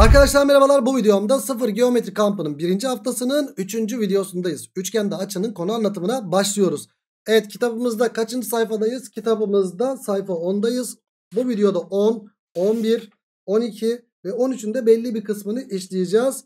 Arkadaşlar merhabalar bu videomda sıfır geometri kampının birinci haftasının üçüncü videosundayız. Üçgende açının konu anlatımına başlıyoruz. Evet kitabımızda kaçıncı sayfadayız? Kitabımızda sayfa 10'dayız. Bu videoda 10, 11, 12 ve 13'ün de belli bir kısmını işleyeceğiz.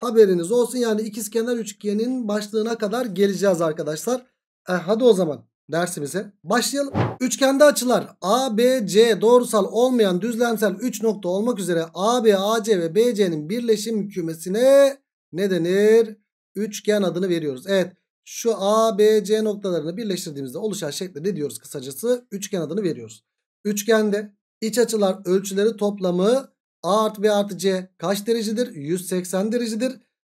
Haberiniz olsun yani ikizkenar üçgenin başlığına kadar geleceğiz arkadaşlar. E, hadi o zaman dersimize başlayalım. Üçgende açılar ABC doğrusal olmayan düzlemsel 3 nokta olmak üzere AB, AC ve BC'nin birleşim kümesine ne denir? Üçgen adını veriyoruz. Evet şu ABC noktalarını birleştirdiğimizde oluşan şekle ne diyoruz kısacası? Üçgen adını veriyoruz. Üçgende iç açılar ölçüleri toplamı A artı B artı C kaç derecedir? 180 derecedir.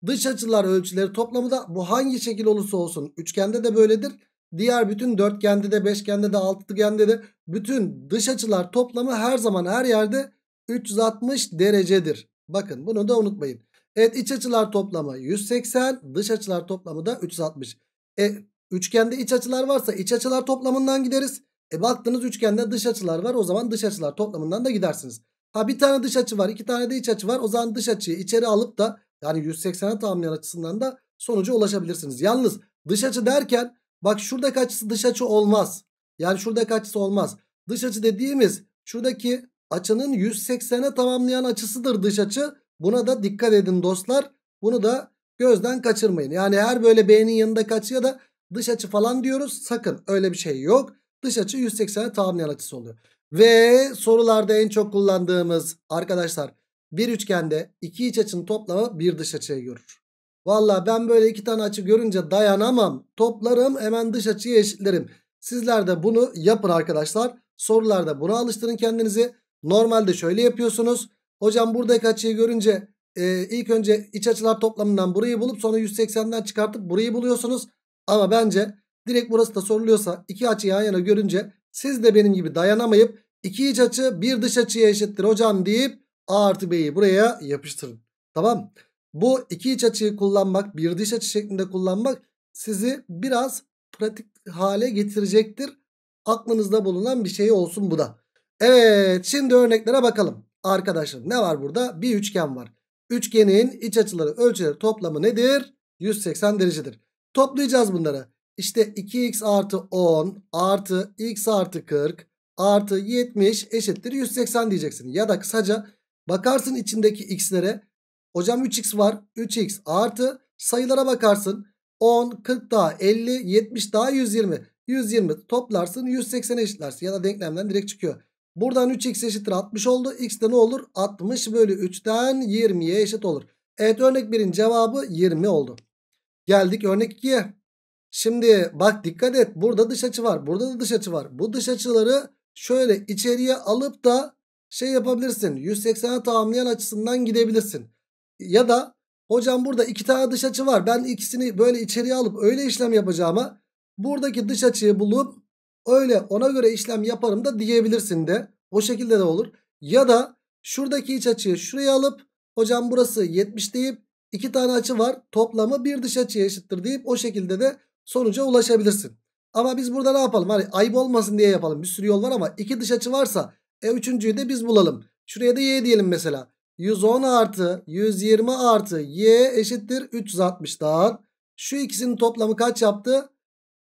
Dış açılar ölçüleri toplamı da bu hangi şekil olursa olsun üçgende de böyledir. Diğer bütün dörtgende de beşgende de altıgende de bütün dış açılar toplamı her zaman her yerde 360 derecedir. Bakın bunu da unutmayın. Evet iç açılar toplamı 180 dış açılar toplamı da 360. E, üçgende iç açılar varsa iç açılar toplamından gideriz. E baktınız üçgende dış açılar var o zaman dış açılar toplamından da gidersiniz. Ha bir tane dış açı var iki tane de iç açı var o zaman dış açıyı içeri alıp da yani 180'e tamamlayan açısından da sonuca ulaşabilirsiniz. Yalnız dış açı derken Bak şuradaki açısı dış açı olmaz. Yani şuradaki açısı olmaz. Dış açı dediğimiz şuradaki açının 180'e tamamlayan açısıdır dış açı. Buna da dikkat edin dostlar. Bunu da gözden kaçırmayın. Yani her böyle B'nin yanında ya da dış açı falan diyoruz. Sakın öyle bir şey yok. Dış açı 180'e tamamlayan açısı oluyor. Ve sorularda en çok kullandığımız arkadaşlar bir üçgende iki iç açının toplamı bir dış açıya görür. Valla ben böyle iki tane açı görünce dayanamam. Toplarım hemen dış açıyı eşitlerim. Sizler de bunu yapın arkadaşlar. Sorularda buna alıştırın kendinizi. Normalde şöyle yapıyorsunuz. Hocam buradaki açıyı görünce e, ilk önce iç açılar toplamından burayı bulup sonra 180'den çıkartıp burayı buluyorsunuz. Ama bence direkt burası da soruluyorsa iki açı yan yana görünce siz de benim gibi dayanamayıp iki iç açı bir dış açıya eşittir hocam deyip A artı B'yi buraya yapıştırın. Tamam bu iki iç açıyı kullanmak bir dış açı şeklinde kullanmak sizi biraz pratik hale getirecektir. Aklınızda bulunan bir şey olsun bu da. Evet şimdi örneklere bakalım. Arkadaşlar ne var burada? Bir üçgen var. Üçgenin iç açıları ölçüleri toplamı nedir? 180 derecedir. Toplayacağız bunları. İşte 2x artı 10 artı x artı 40 artı 70 eşittir 180 diyeceksin. Ya da kısaca bakarsın içindeki x'lere Hocam 3x var. 3x artı sayılara bakarsın. 10, 40 daha 50, 70 daha 120. 120 toplarsın 180 eşitlersin ya da denklemden direkt çıkıyor. Buradan 3x eşittir 60 oldu. X de ne olur? 60 bölü 3'ten 20'ye eşit olur. Evet örnek 1'in cevabı 20 oldu. Geldik örnek 2'ye. Şimdi bak dikkat et. Burada dış açı var. Burada da dış açı var. Bu dış açıları şöyle içeriye alıp da şey yapabilirsin. 180'e tamamlayan açısından gidebilirsin ya da hocam burada iki tane dış açı var. Ben ikisini böyle içeriye alıp öyle işlem yapacağıma buradaki dış açıyı bulup öyle ona göre işlem yaparım da diyebilirsin de. O şekilde de olur. Ya da şuradaki iç açıyı şuraya alıp hocam burası 70 deyip iki tane açı var. Toplamı bir dış açıya eşittir deyip o şekilde de sonuca ulaşabilirsin. Ama biz burada ne yapalım? Hani ayıp olmasın diye yapalım. Bir sürü yol var ama iki dış açı varsa e üçüncüyü de biz bulalım. Şuraya da y diyelim mesela. 110 artı 120 artı y eşittir 360 dar. Şu ikisinin toplamı kaç yaptı?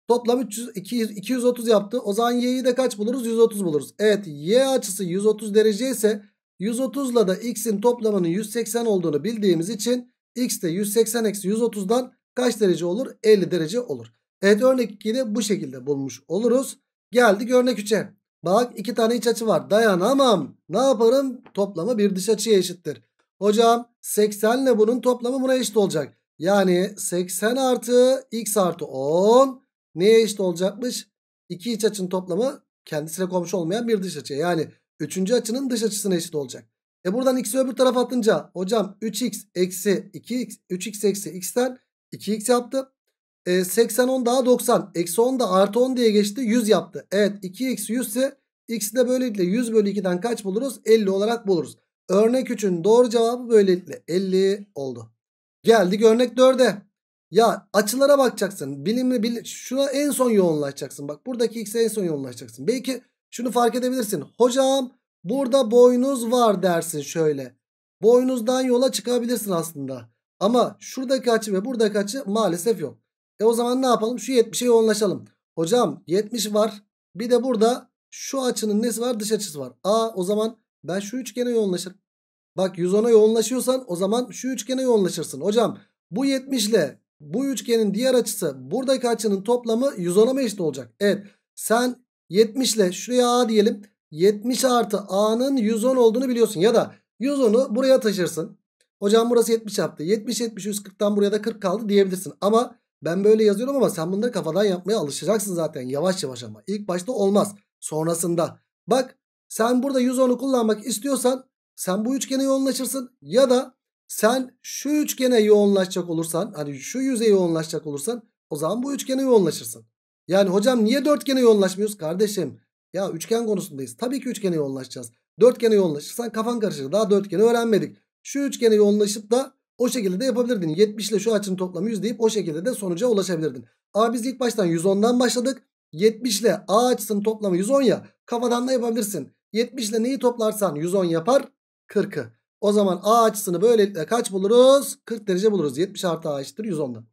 Toplam 300, 230 yaptı. O zaman y'yi de kaç buluruz? 130 buluruz. Evet y açısı 130 derece ise 130 ile de x'in toplamının 180 olduğunu bildiğimiz için x de 180 eksi 130'dan kaç derece olur? 50 derece olur. Evet örnek 2'yi de bu şekilde bulmuş oluruz. Geldik örnek 3'e. Bak iki tane iç açı var. Dayanamam. Ne yaparım? Toplamı bir dış açıya eşittir. Hocam 80 ile bunun toplamı buna eşit olacak. Yani 80 artı x artı 10 neye eşit olacakmış? İki iç açının toplamı kendisine komşu olmayan bir dış açıya. Yani üçüncü açının dış açısına eşit olacak. E buradan x'i öbür tarafa atınca hocam 3x eksi 2x 3x eksi x'ten 2x yaptı. E, 80 10 daha 90. Eksi 10 da artı 10 diye geçti. 100 yaptı. Evet 2 eksi 100 ise x'i de böylelikle 100 bölü 2'den kaç buluruz? 50 olarak buluruz. Örnek 3'ün doğru cevabı böylelikle 50 oldu. Geldik örnek 4'e. Ya açılara bakacaksın. Bilimli bil şuna en son yoğunlaşacaksın. Bak buradaki x'e en son yoğunlaşacaksın. Belki şunu fark edebilirsin. Hocam burada boynuz var dersin şöyle. Boynuzdan yola çıkabilirsin aslında. Ama şuradaki açı ve buradaki açı maalesef yok. E o zaman ne yapalım? Şu 70'e yoğunlaşalım. Hocam 70 var. Bir de burada şu açının nesi var? Dış açısı var. A o zaman ben şu üçgene yoğunlaşırım. Bak 110'a yoğunlaşıyorsan o zaman şu üçgene yoğunlaşırsın. Hocam bu 70 ile bu üçgenin diğer açısı buradaki açının toplamı 110'a mı eşit olacak? Evet. Sen 70 ile şuraya A diyelim. 70 artı A'nın 110 olduğunu biliyorsun. Ya da 110'u buraya taşırsın. Hocam burası 70 yaptı. 70 70 140'tan buraya da 40 kaldı diyebilirsin. Ama ben böyle yazıyorum ama sen bunları kafadan yapmaya alışacaksın zaten. Yavaş yavaş ama. İlk başta olmaz. Sonrasında. Bak sen burada 110'u kullanmak istiyorsan sen bu üçgene yoğunlaşırsın. Ya da sen şu üçgene yoğunlaşacak olursan hani şu yüzeye yoğunlaşacak olursan o zaman bu üçgene yoğunlaşırsın. Yani hocam niye dörtgene yoğunlaşmıyoruz kardeşim? Ya üçgen konusundayız. Tabii ki üçgene yoğunlaşacağız. Dörtgene yoğunlaşırsan kafan karışır. Daha dörtgeni öğrenmedik. Şu üçgene yoğunlaşıp da o şekilde de yapabilirdin. 70 ile şu açının toplamı 100 deyip o şekilde de sonuca ulaşabilirdin. Ama biz ilk baştan 110'dan başladık. 70 ile A açısının toplamı 110 ya kafadan da yapabilirsin. 70 ile neyi toplarsan 110 yapar 40'ı. O zaman A açısını böylelikle kaç buluruz? 40 derece buluruz. 70 artı A eşittir 110'dan.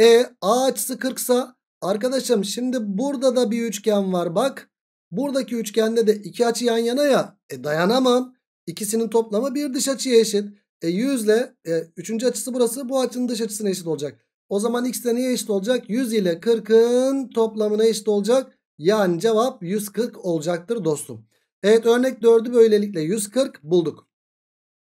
E A açısı 40 sa arkadaşım şimdi burada da bir üçgen var bak. Buradaki üçgende de iki açı yan yana ya. E dayanamam. İkisinin toplamı bir dış açıya eşit. E 100 ile e, üçüncü açısı burası. Bu açının dış açısına eşit olacak. O zaman x de neye eşit olacak? 100 ile 40'ın toplamına eşit olacak. Yani cevap 140 olacaktır dostum. Evet örnek 4'ü böylelikle 140 bulduk.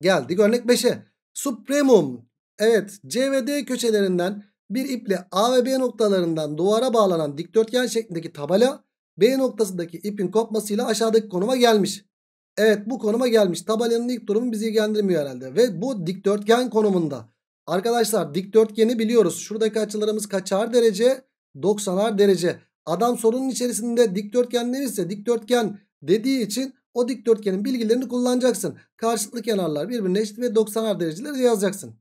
Geldik örnek 5'e. Supremum. Evet C ve D köşelerinden bir iple A ve B noktalarından duvara bağlanan dikdörtgen şeklindeki tabela B noktasındaki ipin kopmasıyla aşağıdaki konuma gelmiş. Evet bu konuma gelmiş. Tabelanın ilk durumu bizi ilgilendirmiyor herhalde. Ve bu dikdörtgen konumunda. Arkadaşlar dikdörtgeni biliyoruz. Şuradaki açılarımız kaçar derece? 90'ar derece. Adam sorunun içerisinde dikdörtgen neyse dikdörtgen dediği için o dikdörtgenin bilgilerini kullanacaksın. Karşılıklı kenarlar birbirine eşit ve 90'ar dereceleri yazacaksın.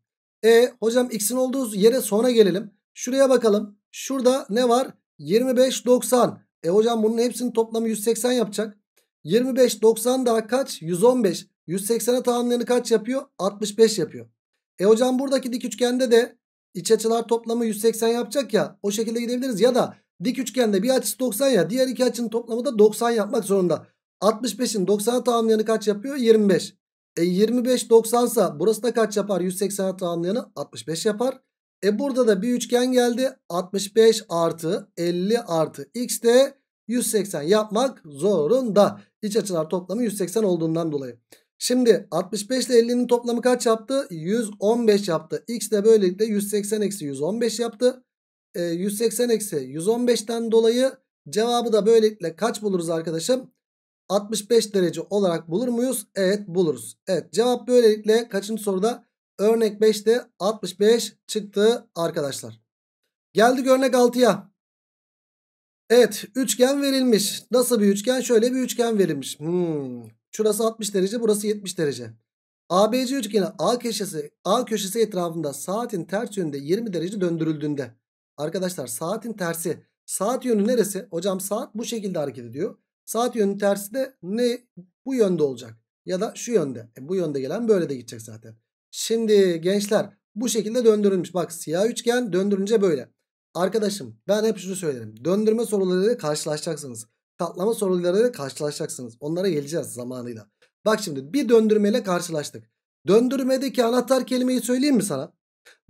E hocam x'in olduğu yere sonra gelelim. Şuraya bakalım. Şurada ne var? 25, 90. E hocam bunun hepsinin toplamı 180 yapacak. 25 90 daha kaç? 115. 180'e tamamlayanı kaç yapıyor? 65 yapıyor. E hocam buradaki dik üçgende de iç açılar toplamı 180 yapacak ya. O şekilde gidebiliriz. Ya da dik üçgende bir açısı 90 ya. Diğer iki açının toplamı da 90 yapmak zorunda. 65'in 90'a tamamlayanı kaç yapıyor? 25. E 25 90 sa burası da kaç yapar? 180'e tamamlayanı 65 yapar. E burada da bir üçgen geldi. 65 artı 50 artı x de 180 yapmak zorunda. İç açılar toplamı 180 olduğundan dolayı. Şimdi 65 ile 50'nin toplamı kaç yaptı? 115 yaptı. X de böylelikle 180 eksi 115 yaptı. E, 180 eksi 115'ten dolayı cevabı da böylelikle kaç buluruz arkadaşım? 65 derece olarak bulur muyuz? Evet buluruz. Evet cevap böylelikle kaçıncı soruda? Örnek 5'te 65 çıktı arkadaşlar. Geldik örnek 6'ya. Evet üçgen verilmiş. Nasıl bir üçgen? Şöyle bir üçgen verilmiş. Hmm. Şurası 60 derece burası 70 derece. ABC üçgeni A köşesi, A köşesi etrafında saatin ters yönünde 20 derece döndürüldüğünde. Arkadaşlar saatin tersi. Saat yönü neresi? Hocam saat bu şekilde hareket ediyor. Saat yönünün tersi de ne? Bu yönde olacak. Ya da şu yönde. E, bu yönde gelen böyle de gidecek zaten. Şimdi gençler bu şekilde döndürülmüş. Bak siyah üçgen döndürünce böyle. Arkadaşım ben hep şunu söylerim. Döndürme sorularıyla karşılaşacaksınız. Katlama sorularıyla karşılaşacaksınız. Onlara geleceğiz zamanıyla. Bak şimdi bir döndürmeyle karşılaştık. Döndürmedeki anahtar kelimeyi söyleyeyim mi sana?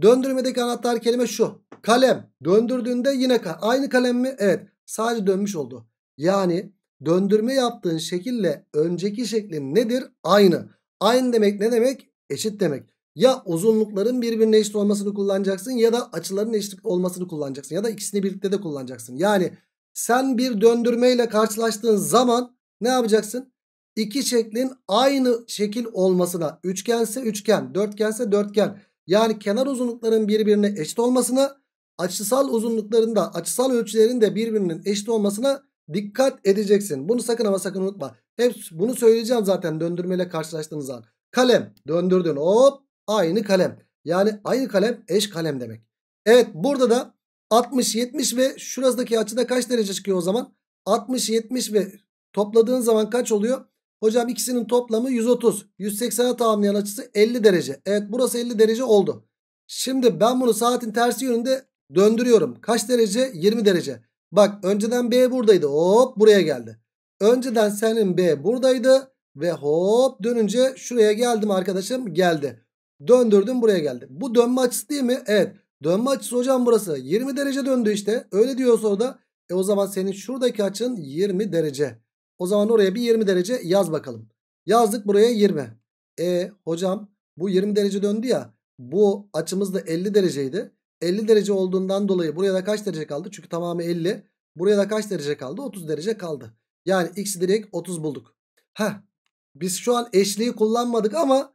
Döndürmedeki anahtar kelime şu. Kalem. Döndürdüğünde yine ka aynı kalem mi? Evet. Sadece dönmüş oldu. Yani döndürme yaptığın şekille önceki şeklin nedir? Aynı. Aynı demek ne demek? Eşit demek ya uzunlukların birbirine eşit olmasını kullanacaksın ya da açıların eşit olmasını kullanacaksın ya da ikisini birlikte de kullanacaksın. Yani sen bir döndürmeyle karşılaştığın zaman ne yapacaksın? İki şeklin aynı şekil olmasına üçgense üçgen, dörtgense dörtgen yani kenar uzunlukların birbirine eşit olmasına açısal uzunluklarında açısal ölçülerin de birbirinin eşit olmasına dikkat edeceksin. Bunu sakın ama sakın unutma. Hep bunu söyleyeceğim zaten döndürmeyle karşılaştığınız zaman. Kalem döndürdün hop aynı kalem. Yani aynı kalem eş kalem demek. Evet burada da 60, 70 ve şurasındaki açıda kaç derece çıkıyor o zaman? 60, 70 ve topladığın zaman kaç oluyor? Hocam ikisinin toplamı 130. 180'e tamamlayan açısı 50 derece. Evet burası 50 derece oldu. Şimdi ben bunu saatin tersi yönünde döndürüyorum. Kaç derece? 20 derece. Bak önceden B buradaydı. Hop buraya geldi. Önceden senin B buradaydı. Ve hop dönünce şuraya geldim arkadaşım geldi. Döndürdüm buraya geldi. Bu dönme açısı değil mi? Evet. Dönme açısı hocam burası. 20 derece döndü işte. Öyle diyor soruda. E o zaman senin şuradaki açın 20 derece. O zaman oraya bir 20 derece yaz bakalım. Yazdık buraya 20. E hocam bu 20 derece döndü ya. Bu açımız da 50 dereceydi. 50 derece olduğundan dolayı buraya da kaç derece kaldı? Çünkü tamamı 50. Buraya da kaç derece kaldı? 30 derece kaldı. Yani x direkt 30 bulduk. Heh. Biz şu an eşliği kullanmadık ama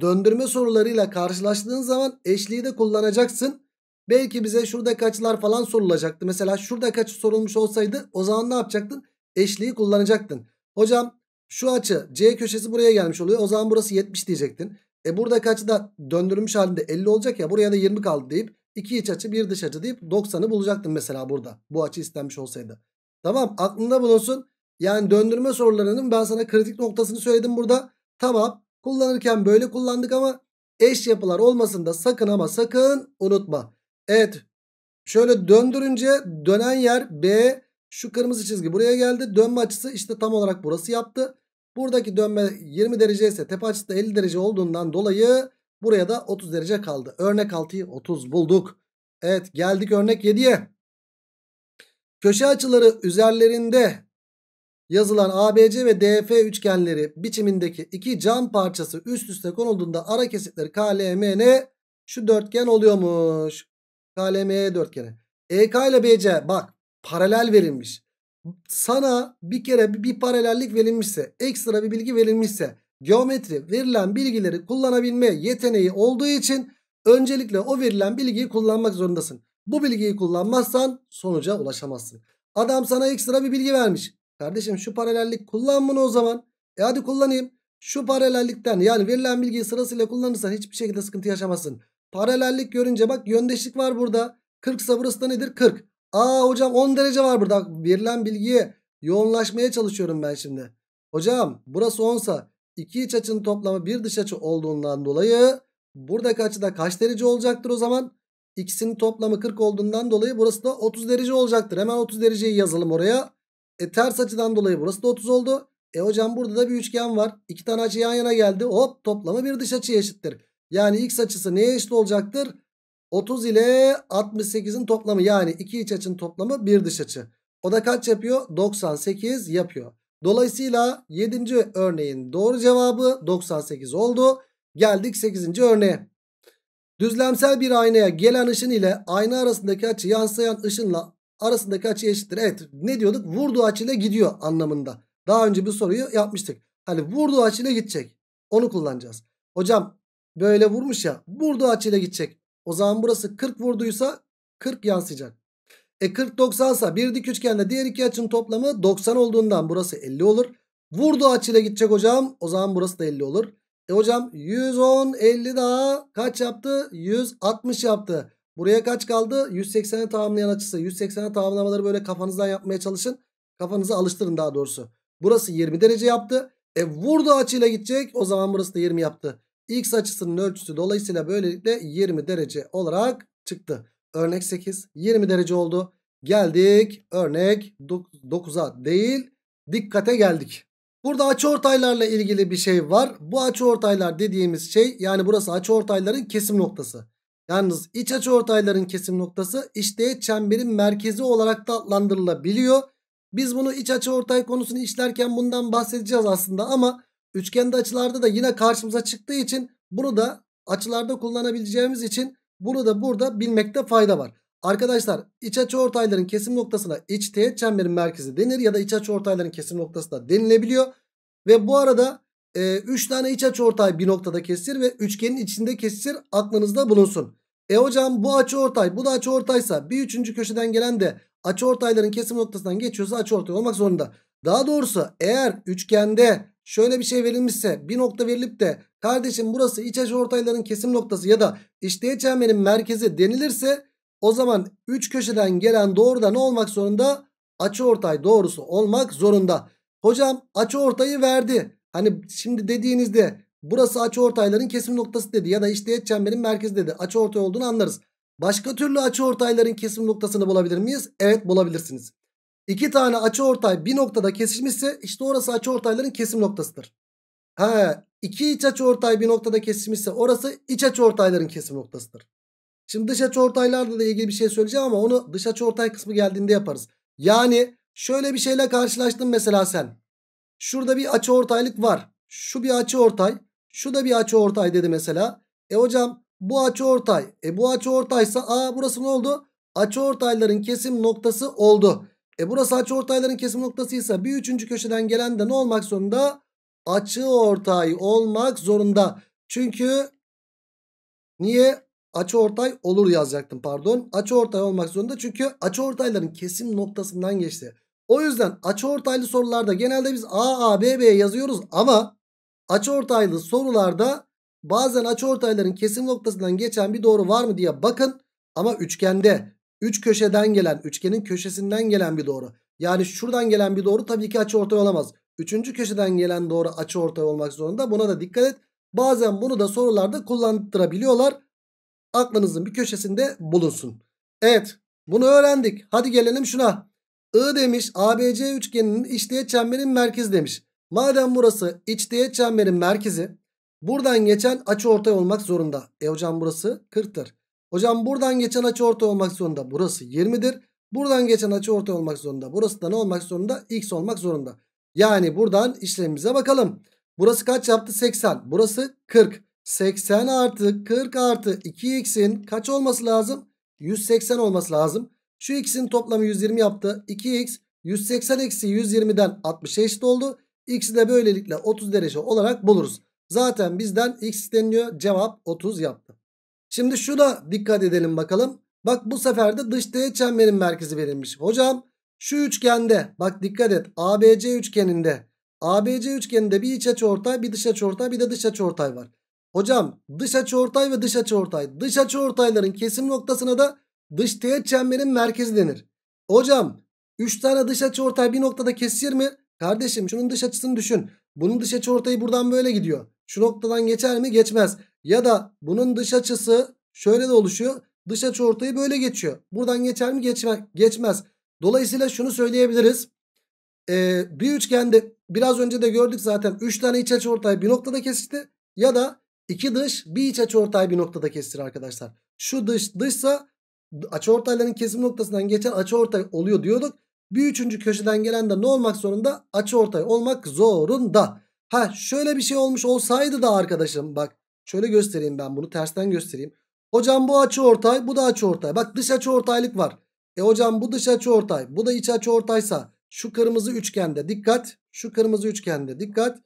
döndürme sorularıyla karşılaştığın zaman eşliği de kullanacaksın. Belki bize şurada kaçlar falan sorulacaktı. Mesela şurada kaç sorulmuş olsaydı o zaman ne yapacaktın? Eşliği kullanacaktın. Hocam şu açı C köşesi buraya gelmiş oluyor. O zaman burası 70 diyecektin. E burada kaçı da döndürmüş halinde 50 olacak ya buraya da 20 kaldı deyip 2 iç açı 1 dış açı deyip 90'ı bulacaktın mesela burada. Bu açı istenmiş olsaydı. Tamam aklında bulunsun. Yani döndürme sorularının ben sana kritik noktasını söyledim burada. Tamam Kullanırken böyle kullandık ama eş yapılar olmasını da sakın ama sakın unutma. Evet şöyle döndürünce dönen yer B şu kırmızı çizgi buraya geldi. Dönme açısı işte tam olarak burası yaptı. Buradaki dönme 20 derece ise tepe açısı da 50 derece olduğundan dolayı buraya da 30 derece kaldı. Örnek 6'yı 30 bulduk. Evet geldik örnek 7'ye. Köşe açıları üzerlerinde yazılan ABC ve DF üçgenleri biçimindeki iki cam parçası üst üste konulduğunda ara kesitleri KLMN şu dörtgen oluyormuş. KLME dörtgeni. EK ile BC bak paralel verilmiş. Sana bir kere bir paralellik verilmişse ekstra bir bilgi verilmişse geometri verilen bilgileri kullanabilme yeteneği olduğu için öncelikle o verilen bilgiyi kullanmak zorundasın. Bu bilgiyi kullanmazsan sonuca ulaşamazsın. Adam sana ekstra bir bilgi vermiş. Kardeşim şu paralellik kullan bunu o zaman. E hadi kullanayım. Şu paralellikten yani verilen bilgiyi sırasıyla kullanırsan hiçbir şekilde sıkıntı yaşamazsın. Paralellik görünce bak yöndeşlik var burada. 40 ise burası da nedir? 40. Aa hocam 10 derece var burada. Verilen bilgiye yoğunlaşmaya çalışıyorum ben şimdi. Hocam burası 10 sa iki iç açının toplamı bir dış açı olduğundan dolayı buradaki açıda kaç derece olacaktır o zaman? İkisinin toplamı 40 olduğundan dolayı burası da 30 derece olacaktır. Hemen 30 dereceyi yazalım oraya. E ters açıdan dolayı burası da 30 oldu. E hocam burada da bir üçgen var. İki tane açı yan yana geldi. Hop toplamı bir dış açıya eşittir. Yani x açısı neye eşit olacaktır? 30 ile 68'in toplamı yani iki iç açının toplamı bir dış açı. O da kaç yapıyor? 98 yapıyor. Dolayısıyla 7. örneğin doğru cevabı 98 oldu. Geldik 8. örneğe. Düzlemsel bir aynaya gelen ışın ile ayna arasındaki açı yansıyan ışınla arasındaki açı eşittir. Evet ne diyorduk? Vurduğu açıyla gidiyor anlamında. Daha önce bir soruyu yapmıştık. Hani vurduğu açıyla gidecek. Onu kullanacağız. Hocam böyle vurmuş ya. Vurduğu açıyla gidecek. O zaman burası 40 vurduysa 40 yansıyacak. E 40 90 bir dik üçgende diğer iki açının toplamı 90 olduğundan burası 50 olur. Vurduğu açıyla gidecek hocam. O zaman burası da 50 olur. E hocam 110 50 daha kaç yaptı? 160 yaptı. Buraya kaç kaldı? 180'e tamamlayan açısı. 180'e tamamlamaları böyle kafanızdan yapmaya çalışın. Kafanızı alıştırın daha doğrusu. Burası 20 derece yaptı. E vurdu açıyla gidecek. O zaman burası da 20 yaptı. X açısının ölçüsü dolayısıyla böylelikle 20 derece olarak çıktı. Örnek 8 20 derece oldu. Geldik örnek 9'a değil dikkate geldik. Burada açıortaylarla ilgili bir şey var. Bu açıortaylar dediğimiz şey yani burası açıortayların kesim noktası. Yalnız iç açı ortayların kesim noktası işte çemberin merkezi olarak da adlandırılabiliyor. Biz bunu iç açı ortay konusunu işlerken bundan bahsedeceğiz aslında ama üçgende açılarda da yine karşımıza çıktığı için bunu da açılarda kullanabileceğimiz için bunu da burada bilmekte fayda var. Arkadaşlar iç açı ortayların kesim noktasına iç teğet çemberin merkezi denir ya da iç açı ortayların kesim noktası da denilebiliyor. Ve bu arada e, ee, 3 tane iç açı ortay bir noktada kesir ve üçgenin içinde kesir aklınızda bulunsun. E hocam bu açı ortay bu da açı ortaysa bir üçüncü köşeden gelen de açı ortayların kesim noktasından geçiyorsa açı ortay olmak zorunda. Daha doğrusu eğer üçgende şöyle bir şey verilmişse bir nokta verilip de kardeşim burası iç açı ortayların kesim noktası ya da işte çemberin merkezi denilirse o zaman 3 köşeden gelen doğruda ne olmak zorunda? Açı ortay doğrusu olmak zorunda. Hocam açı ortayı verdi. Hani şimdi dediğinizde burası açı ortayların kesim noktası dedi ya da işte işleyet çemberin merkezi dedi. Açı ortay olduğunu anlarız. Başka türlü açı ortayların kesim noktasını bulabilir miyiz? Evet bulabilirsiniz. İki tane açı ortay bir noktada kesişmişse işte orası açı ortayların kesim noktasıdır. Ha, iki iç açı ortay bir noktada kesişmişse orası iç açı ortayların kesim noktasıdır. Şimdi dış açı ortaylarla da ilgili bir şey söyleyeceğim ama onu dış açı ortay kısmı geldiğinde yaparız. Yani şöyle bir şeyle karşılaştın mesela sen. Şurada bir açıortaylık var. Şu bir açıortay, Şu da bir açıortay dedi mesela. E hocam bu açıortay, E bu açıortaysa a, burası ne oldu? Açıortayların kesim noktası oldu. E burası açıortayların kesim noktasıysa bir üçüncü köşeden gelen de ne olmak zorunda? Açıortay olmak zorunda. Çünkü niye? açıortay olur yazacaktım pardon. açıortay olmak zorunda çünkü açıortayların kesim noktasından geçti. O yüzden açıortaylı sorularda genelde biz A, A, B, B yazıyoruz ama açıortaylı sorularda bazen açıortayların kesim noktasından geçen bir doğru var mı diye bakın. Ama üçgende üç köşeden gelen, üçgenin köşesinden gelen bir doğru. Yani şuradan gelen bir doğru tabii ki açıortay olamaz. Üçüncü köşeden gelen doğru açıortay olmak zorunda. Buna da dikkat et. Bazen bunu da sorularda kullandırabiliyorlar. Aklınızın bir köşesinde bulunsun. Evet, bunu öğrendik. Hadi gelelim şuna. I demiş ABC üçgeninin içteğet çemberin merkezi demiş. Madem burası içteğet çemberin merkezi buradan geçen açı ortay olmak zorunda. E hocam burası 40'tır. Hocam buradan geçen açı ortay olmak zorunda burası 20'dir. Buradan geçen açı ortay olmak zorunda. Burası da ne olmak zorunda? X olmak zorunda. Yani buradan işlemimize bakalım. Burası kaç yaptı? 80. Burası 40. 80 artı 40 artı 2x'in kaç olması lazım? 180 olması lazım. Şu x'in toplamı 120 yaptı. 2x 180 eksi 120'den 60'a eşit oldu. X'i de böylelikle 30 derece olarak buluruz. Zaten bizden x isteniyor. Cevap 30 yaptı. Şimdi şuna dikkat edelim bakalım. Bak bu sefer de dış teğet çemberin merkezi verilmiş. Hocam şu üçgende bak dikkat et ABC üçgeninde ABC üçgeninde bir iç açıortay, bir dış açıortay, bir de dış açıortay var. Hocam dış açıortay ve dış açıortay. Dış açıortayların kesim noktasına da Dış teğet çemberin merkezi denir. Hocam 3 tane dış açı ortay bir noktada kesişir mi? Kardeşim şunun dış açısını düşün. Bunun dış açı ortayı buradan böyle gidiyor. Şu noktadan geçer mi? Geçmez. Ya da bunun dış açısı şöyle de oluşuyor. Dış açı ortayı böyle geçiyor. Buradan geçer mi? Geçme, geçmez. Dolayısıyla şunu söyleyebiliriz. Ee, bir üçgende biraz önce de gördük zaten 3 tane iç açı ortay bir noktada kesişti. Ya da 2 dış bir iç açı ortay bir noktada kesiştir arkadaşlar. Şu dış dışsa açıortayların kesim noktasından geçen açıortay oluyor diyorduk. Bir üçüncü köşeden gelen de ne olmak zorunda? Açıortay olmak zorunda. Ha şöyle bir şey olmuş olsaydı da arkadaşım bak şöyle göstereyim ben bunu tersten göstereyim. Hocam bu açıortay bu da açıortay. Bak dış açıortaylık var. E hocam bu dış açıortay bu da iç açıortaysa şu kırmızı üçgende dikkat. Şu kırmızı üçgende dikkat.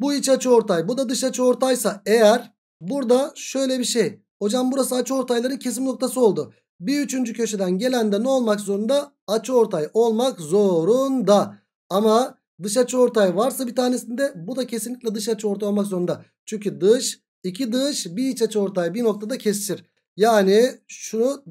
Bu iç açıortay bu da dış açıortaysa eğer burada şöyle bir şey. Hocam burası açı ortayların kesim noktası oldu. Bir üçüncü köşeden gelen de ne olmak zorunda? Açı ortay olmak zorunda. Ama dış açı ortay varsa bir tanesinde bu da kesinlikle dış açı ortay olmak zorunda. Çünkü dış, iki dış, bir iç açı ortay bir noktada kesişir. Yani şunu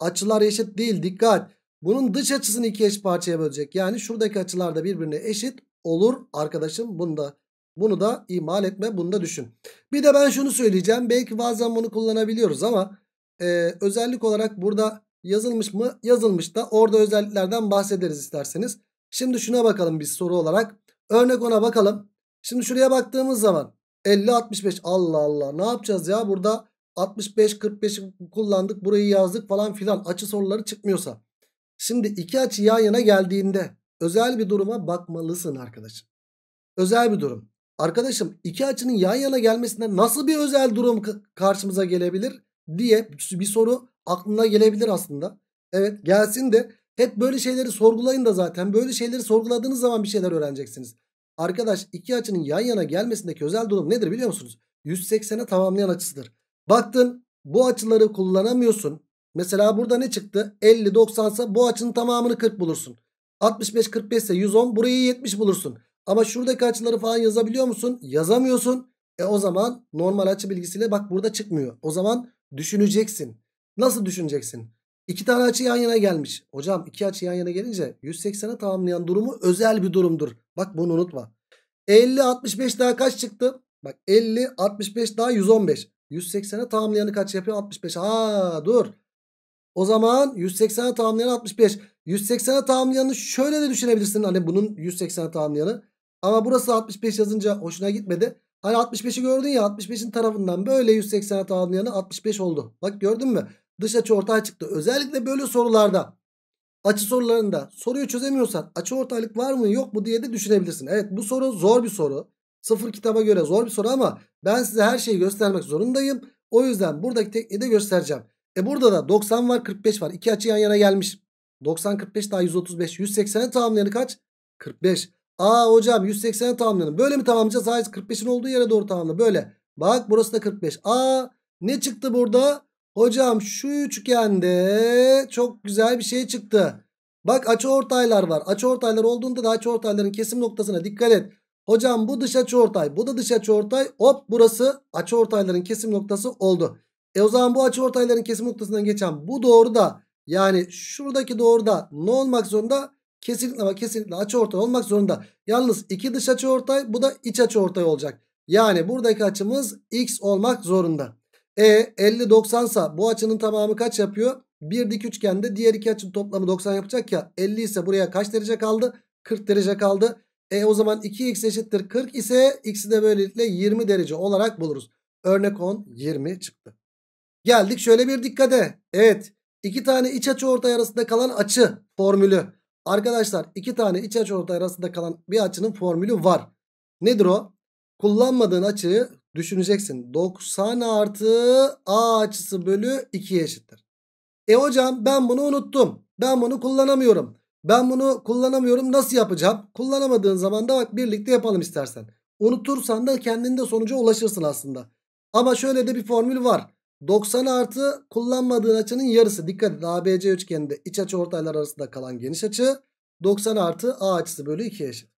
açılar eşit değil dikkat. Bunun dış açısını iki eş parçaya bölecek. Yani şuradaki açılar da birbirine eşit olur arkadaşım. Bunu da bunu da imal etme bunu da düşün. Bir de ben şunu söyleyeceğim. Belki bazen bunu kullanabiliyoruz ama e, özellik olarak burada yazılmış mı? Yazılmış da orada özelliklerden bahsederiz isterseniz. Şimdi şuna bakalım biz soru olarak. Örnek ona bakalım. Şimdi şuraya baktığımız zaman 50-65 Allah Allah ne yapacağız ya burada 65-45'i kullandık burayı yazdık falan filan açı soruları çıkmıyorsa. Şimdi iki açı yan yana geldiğinde özel bir duruma bakmalısın arkadaşım. Özel bir durum. Arkadaşım iki açının yan yana gelmesinde nasıl bir özel durum karşımıza gelebilir diye bir soru aklına gelebilir aslında. Evet gelsin de hep böyle şeyleri sorgulayın da zaten böyle şeyleri sorguladığınız zaman bir şeyler öğreneceksiniz. Arkadaş iki açının yan yana gelmesindeki özel durum nedir biliyor musunuz? 180'e tamamlayan açısıdır. Baktın bu açıları kullanamıyorsun. Mesela burada ne çıktı? 50 90 ise bu açının tamamını 40 bulursun. 65 45 ise 110 burayı 70 bulursun. Ama şuradaki açıları falan yazabiliyor musun? Yazamıyorsun. E o zaman normal açı bilgisiyle bak burada çıkmıyor. O zaman düşüneceksin. Nasıl düşüneceksin? İki tane açı yan yana gelmiş. Hocam iki açı yan yana gelince 180'e tamamlayan durumu özel bir durumdur. Bak bunu unutma. 50 65 daha kaç çıktı? Bak 50 65 daha 115. 180'e tamamlayanı kaç yapıyor? 65. Ha dur. O zaman 180'e tamamlayan 65. 180'e tamamlayanı şöyle de düşünebilirsin. Hani bunun 180'e tamamlayanı. Ama burası 65 yazınca hoşuna gitmedi. Hani 65'i gördün ya 65'in tarafından böyle 180 hata alınanı 65 oldu. Bak gördün mü? Dış açı ortaya çıktı. Özellikle böyle sorularda açı sorularında soruyu çözemiyorsan açı ortaylık var mı yok mu diye de düşünebilirsin. Evet bu soru zor bir soru. Sıfır kitaba göre zor bir soru ama ben size her şeyi göstermek zorundayım. O yüzden buradaki tekniği de göstereceğim. E burada da 90 var 45 var. İki açı yan yana gelmiş. 90 45 daha 135. 180'e tamamlayanı kaç? 45. Aa hocam 180'e tamamlayalım. Böyle mi tamamlayacağız? Hayır 45'in olduğu yere doğru tamamla. Böyle. Bak burası da 45. Aa ne çıktı burada? Hocam şu üçgende çok güzel bir şey çıktı. Bak açıortaylar var. Açıortaylar olduğunda da açıortayların kesim noktasına dikkat et. Hocam bu dış açıortay, Bu da dış açıortay. ortay. Hop burası açıortayların kesim noktası oldu. E o zaman bu açıortayların kesim noktasından geçen bu doğru da yani şuradaki doğru da ne olmak zorunda? kesinlikle ama kesinlikle açı ortay olmak zorunda. Yalnız iki dış açı ortay bu da iç açı ortay olacak. Yani buradaki açımız x olmak zorunda. E 50 90 sa bu açının tamamı kaç yapıyor? Bir dik üçgende diğer iki açının toplamı 90 yapacak ya 50 ise buraya kaç derece kaldı? 40 derece kaldı. E o zaman 2x eşittir 40 ise x'i de böylelikle 20 derece olarak buluruz. Örnek 10 20 çıktı. Geldik şöyle bir dikkate. Evet iki tane iç açı ortay arasında kalan açı formülü. Arkadaşlar iki tane iç açı ortay arasında kalan bir açının formülü var. Nedir o? Kullanmadığın açıyı düşüneceksin. 90 artı A açısı bölü 2'ye eşittir. E hocam ben bunu unuttum. Ben bunu kullanamıyorum. Ben bunu kullanamıyorum nasıl yapacağım? Kullanamadığın zaman da bak birlikte yapalım istersen. Unutursan da kendinde sonuca ulaşırsın aslında. Ama şöyle de bir formül var. 90 artı kullanmadığın açının yarısı. Dikkat et ABC üçgeninde iç açı ortaylar arasında kalan geniş açı 90 artı A açısı bölü 2 eşit.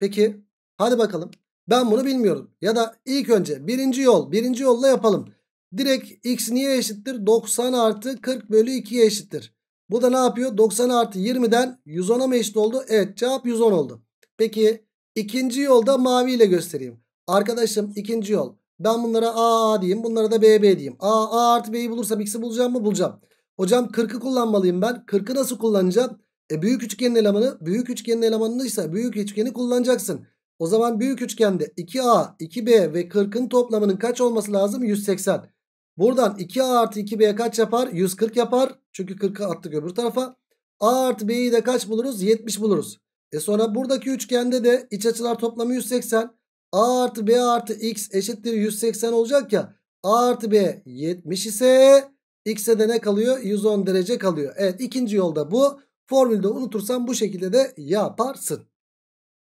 Peki hadi bakalım. Ben bunu bilmiyorum. Ya da ilk önce birinci yol. Birinci yolla yapalım. Direkt x niye eşittir? 90 artı 40 bölü 2'ye eşittir. Bu da ne yapıyor? 90 artı 20'den 110'a mı eşit oldu? Evet cevap 110 oldu. Peki ikinci yolda maviyle göstereyim. Arkadaşım ikinci yol. Ben bunlara A diyeyim. Bunlara da B B diyeyim. A, A artı B'yi bulursam X'i bulacağım mı? Bulacağım. Hocam 40'ı kullanmalıyım ben. 40'ı nasıl kullanacağım? E büyük üçgenin elemanı. Büyük üçgenin elemanıysa büyük üçgeni kullanacaksın. O zaman büyük üçgende 2A, 2B ve 40'ın toplamının kaç olması lazım? 180. Buradan 2A artı 2B kaç yapar? 140 yapar. Çünkü 40'ı attık öbür tarafa. A artı B'yi de kaç buluruz? 70 buluruz. E sonra buradaki üçgende de iç açılar toplamı 180. A artı B artı X eşittir 180 olacak ya. A artı B 70 ise X'e de ne kalıyor? 110 derece kalıyor. Evet ikinci yolda bu. Formülde unutursan bu şekilde de yaparsın.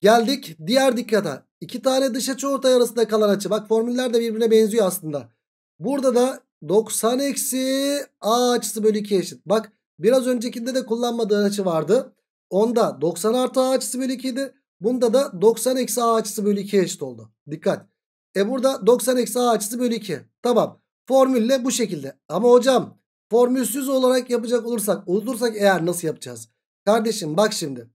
Geldik diğer dikkata. İki tane dış açı ortay arasında kalan açı. Bak formüller de birbirine benziyor aslında. Burada da 90 eksi A açısı bölü 2 eşit. Bak biraz öncekinde de kullanmadığın açı vardı. Onda 90 artı A açısı bölü 2 idi. Bunda da 90 eksi a açısı bölü 2 eşit oldu. Dikkat. E burada 90 eksi a açısı bölü 2. Tamam. Formülle bu şekilde. Ama hocam formülsüz olarak yapacak olursak olursak eğer nasıl yapacağız? Kardeşim bak şimdi.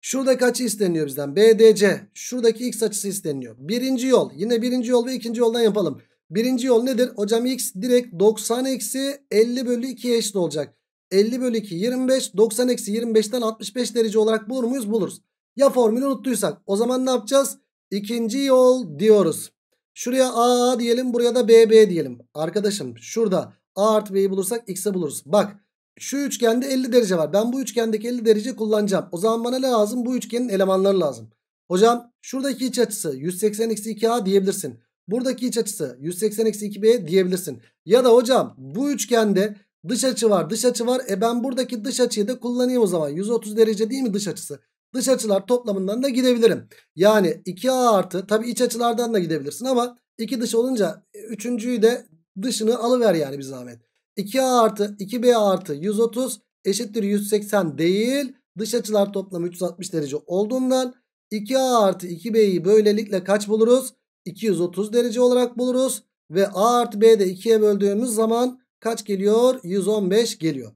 Şurada kaçı isteniyor bizden. BDC. Şuradaki x açısı isteniyor. Birinci yol. Yine birinci yol ve ikinci yoldan yapalım. Birinci yol nedir? Hocam x direkt 90 eksi 50 bölü 2 eşit olacak. 50 bölü 2 25. 90 eksi 25'ten 65 derece olarak bulur muyuz? Buluruz. Ya formülü unuttuysak o zaman ne yapacağız? İkinci yol diyoruz. Şuraya A diyelim buraya da BB diyelim. Arkadaşım şurada A artı B'yi bulursak X'i buluruz. Bak şu üçgende 50 derece var. Ben bu üçgendeki 50 derece kullanacağım. O zaman bana ne lazım? Bu üçgenin elemanları lazım. Hocam şuradaki iç açısı 180-2A diyebilirsin. Buradaki iç açısı 180-2B diyebilirsin. Ya da hocam bu üçgende dış açı var dış açı var. E ben buradaki dış açıyı da kullanayım o zaman. 130 derece değil mi dış açısı? dış açılar toplamından da gidebilirim. Yani 2A artı tabi iç açılardan da gidebilirsin ama 2 dış olunca e, üçüncüyü de dışını alıver yani bir zahmet. 2A artı 2B artı 130 eşittir 180 değil dış açılar toplamı 360 derece olduğundan 2A artı 2B'yi böylelikle kaç buluruz? 230 derece olarak buluruz. Ve A artı B'de 2'ye böldüğümüz zaman kaç geliyor? 115 geliyor.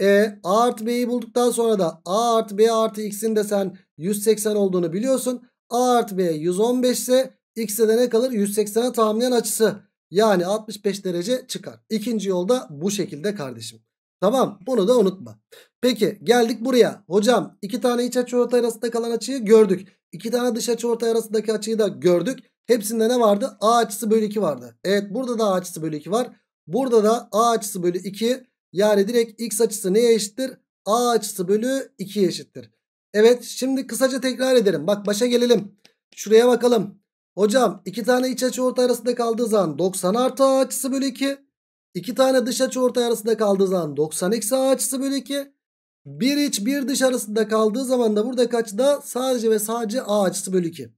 E A artı B'yi bulduktan sonra da A artı B artı X'in de sen 180 olduğunu biliyorsun. A artı B 115 ise X'e de ne kalır? 180'e tamamlayan açısı. Yani 65 derece çıkar. İkinci yolda bu şekilde kardeşim. Tamam bunu da unutma. Peki geldik buraya. Hocam iki tane iç açı ortay arasında kalan açıyı gördük. İki tane dış açı ortay arasındaki açıyı da gördük. Hepsinde ne vardı? A açısı bölü 2 vardı. Evet burada da A açısı bölü 2 var. Burada da A açısı bölü 2 yani direkt x açısı neye eşittir? A açısı bölü 2'ye eşittir. Evet şimdi kısaca tekrar edelim. Bak başa gelelim. Şuraya bakalım. Hocam iki tane iç açı orta arasında kaldığı zaman 90 artı A açısı bölü 2. İki tane dış açı orta arasında kaldığı zaman 90 eksi A açısı bölü 2. Bir iç bir dış arasında kaldığı zaman da burada kaç da sadece ve sadece A açısı bölü 2.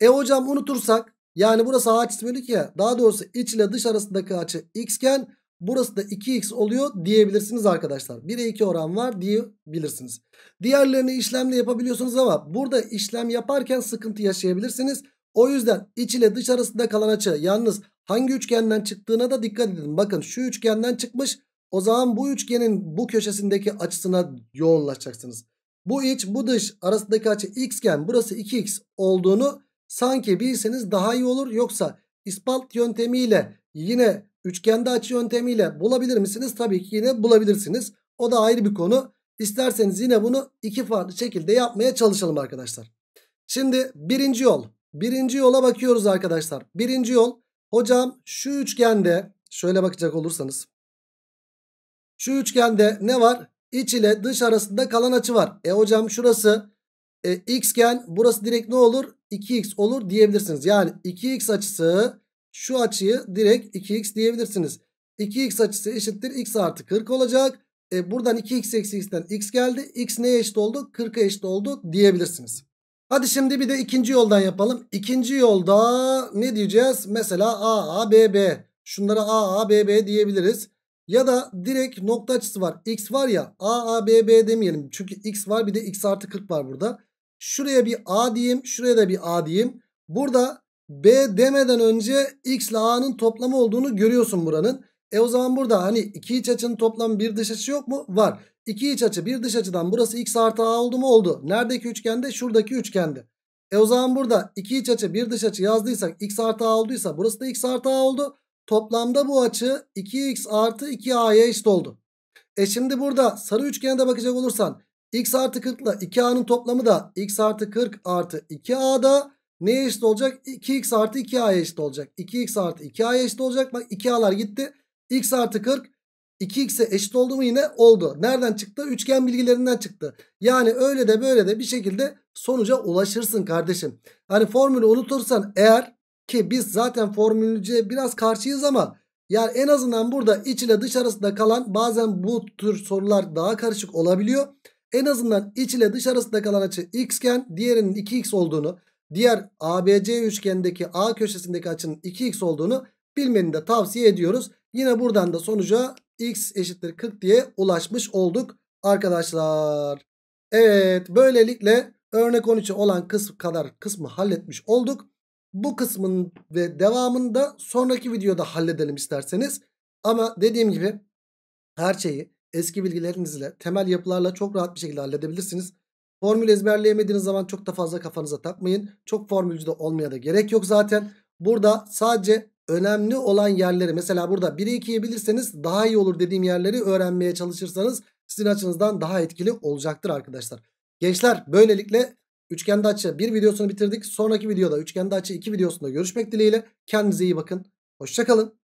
E hocam unutursak yani burası A açısı bölü 2 ya. Daha doğrusu iç ile dış arasındaki açı x iken Burası da 2x oluyor diyebilirsiniz arkadaşlar. 1'e 2 oran var diyebilirsiniz. Diğerlerini işlemle yapabiliyorsunuz ama burada işlem yaparken sıkıntı yaşayabilirsiniz. O yüzden iç ile dış arasında kalan açı yalnız hangi üçgenden çıktığına da dikkat edin. Bakın şu üçgenden çıkmış. O zaman bu üçgenin bu köşesindeki açısına yoğunlaşacaksınız. Bu iç bu dış arasındaki açı x xken burası 2x olduğunu sanki bilseniz daha iyi olur. Yoksa ispat yöntemiyle Yine üçgende açı yöntemiyle bulabilir misiniz? Tabii ki yine bulabilirsiniz. O da ayrı bir konu. İsterseniz yine bunu iki farklı şekilde yapmaya çalışalım arkadaşlar. Şimdi birinci yol. Birinci yola bakıyoruz arkadaşlar. Birinci yol. Hocam şu üçgende şöyle bakacak olursanız. Şu üçgende ne var? İç ile dış arasında kalan açı var. E hocam şurası e, xken burası direkt ne olur? 2x olur diyebilirsiniz. Yani 2x açısı şu açıyı direkt 2x diyebilirsiniz. 2x açısı eşittir x artı 40 olacak. E buradan 2x eksi x'ten x geldi. x neye eşit oldu? 40'a eşit oldu diyebilirsiniz. Hadi şimdi bir de ikinci yoldan yapalım. İkinci yolda ne diyeceğiz? Mesela a, a, b, b. Şunlara a, a, b, b diyebiliriz. Ya da direkt nokta açısı var. X var ya a, a, b, b demeyelim. Çünkü x var bir de x artı 40 var burada. Şuraya bir a diyeyim. Şuraya da bir a diyeyim. Burada B demeden önce X ile A'nın toplamı olduğunu görüyorsun buranın. E o zaman burada hani iki iç açının toplamı bir dış açı yok mu? Var. İki iç açı bir dış açıdan burası X artı A oldu mu? Oldu. Neredeki üçgende? Şuradaki üçgende. E o zaman burada iki iç açı bir dış açı yazdıysak X artı A olduysa burası da X artı A oldu. Toplamda bu açı 2X artı 2A'ya eşit oldu. E şimdi burada sarı üçgene de bakacak olursan X artı 40 ile 2A'nın toplamı da X artı 40 artı 2A'da Neye eşit olacak? 2x artı 2 a eşit olacak. 2x artı 2 a eşit olacak. Bak 2a'lar gitti. x artı 40 2x'e eşit oldu mu yine? Oldu. Nereden çıktı? Üçgen bilgilerinden çıktı. Yani öyle de böyle de bir şekilde sonuca ulaşırsın kardeşim. Hani formülü unutursan eğer ki biz zaten formülce biraz karşıyız ama yani en azından burada iç ile dış arasında kalan bazen bu tür sorular daha karışık olabiliyor. En azından iç ile dış arasında kalan açı x iken diğerinin 2x olduğunu diğer ABC üçgendeki A köşesindeki açının 2x olduğunu bilmeni de tavsiye ediyoruz. Yine buradan da sonuca x eşittir 40 diye ulaşmış olduk arkadaşlar. Evet böylelikle örnek 13'e olan kısmı kadar kısmı halletmiş olduk. Bu kısmın ve devamını da sonraki videoda halledelim isterseniz. Ama dediğim gibi her şeyi eski bilgilerinizle temel yapılarla çok rahat bir şekilde halledebilirsiniz. Formül ezberleyemediğiniz zaman çok da fazla kafanıza takmayın. Çok formülcü de olmaya da gerek yok zaten. Burada sadece önemli olan yerleri mesela burada 1'i 2'yi bilirseniz daha iyi olur dediğim yerleri öğrenmeye çalışırsanız sizin açınızdan daha etkili olacaktır arkadaşlar. Gençler böylelikle üçgende açı 1 videosunu bitirdik. Sonraki videoda üçgende açı 2 videosunda görüşmek dileğiyle. Kendinize iyi bakın. Hoşçakalın.